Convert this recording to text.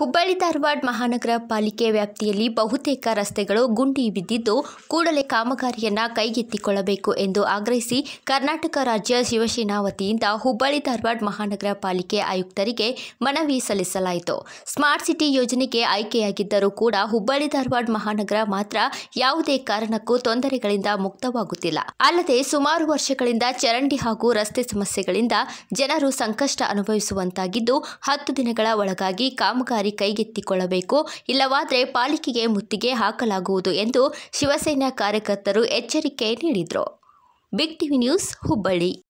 ಹುಬ್ಬಳ್ಳಿ ಧಾರವಾಡ ಮಹಾನಗರ ಪಾಲಿಕೆ ವ್ಯಾಪ್ತಿಯಲ್ಲಿ ಬಹುತೇಕ ರಸ್ತೆಗಳು ಗುಂಡಿ ಬಿದ್ದಿದ್ದು ಕೂಡಲೇ ಕಾಮಗಾರಿಯನ್ನು ಕೈಗೆತ್ತಿಕೊಳ್ಳಬೇಕು ಎಂದು ಆಗ್ರಹಿಸಿ ಕರ್ನಾಟಕ ರಾಜ್ಯ ಶಿವಸೇನಾ ವತಿಯಿಂದ ಹುಬ್ಬಳ್ಳಿ ಧಾರವಾಡ ಮಹಾನಗರ ಪಾಲಿಕೆ ಆಯುಕ್ತರಿಗೆ ಮನವಿ ಸಲ್ಲಿಸಲಾಯಿತು ಸ್ಮಾರ್ಟ್ ಸಿಟಿ ಯೋಜನೆಗೆ ಆಯ್ಕೆಯಾಗಿದ್ದರೂ ಕೂಡ ಹುಬ್ಬಳ್ಳಿ ಧಾರವಾಡ ಮಹಾನಗರ ಮಾತ್ರ ಯಾವುದೇ ಕಾರಣಕ್ಕೂ ತೊಂದರೆಗಳಿಂದ ಮುಕ್ತವಾಗುತ್ತಿಲ್ಲ ಅಲ್ಲದೆ ಸುಮಾರು ವರ್ಷಗಳಿಂದ ಚರಂಡಿ ಹಾಗೂ ರಸ್ತೆ ಸಮಸ್ಯೆಗಳಿಂದ ಜನರು ಸಂಕಷ್ಟ ಅನುಭವಿಸುವಂತಾಗಿದ್ದು ಹತ್ತು ದಿನಗಳ ಒಳಗಾಗಿ ಕಾಮಗಾರಿ ಕೈಗೆತ್ತಿಕೊಳ್ಳಬೇಕು ಇಲ್ಲವಾದರೆ ಪಾಲಿಕೆಗೆ ಮುತ್ತಿಗೆ ಹಾಕಲಾಗುವುದು ಎಂದು ಶಿವಸೇನಾ ಕಾರ್ಯಕರ್ತರು ಎಚ್ಚರಿಕೆ ನೀಡಿದರು ಬಿಗ್ ಟಿವಿ ನ್ಯೂಸ್ ಹುಬ್ಬಳ್ಳಿ